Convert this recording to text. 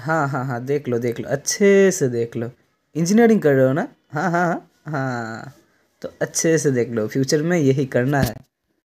हाँ हाँ हाँ देख लो देख लो अच्छे से देख लो इंजीनियरिंग कर रहे हो ना हाँ हाँ हाँ हाँ तो अच्छे से देख लो फ्यूचर में यही करना है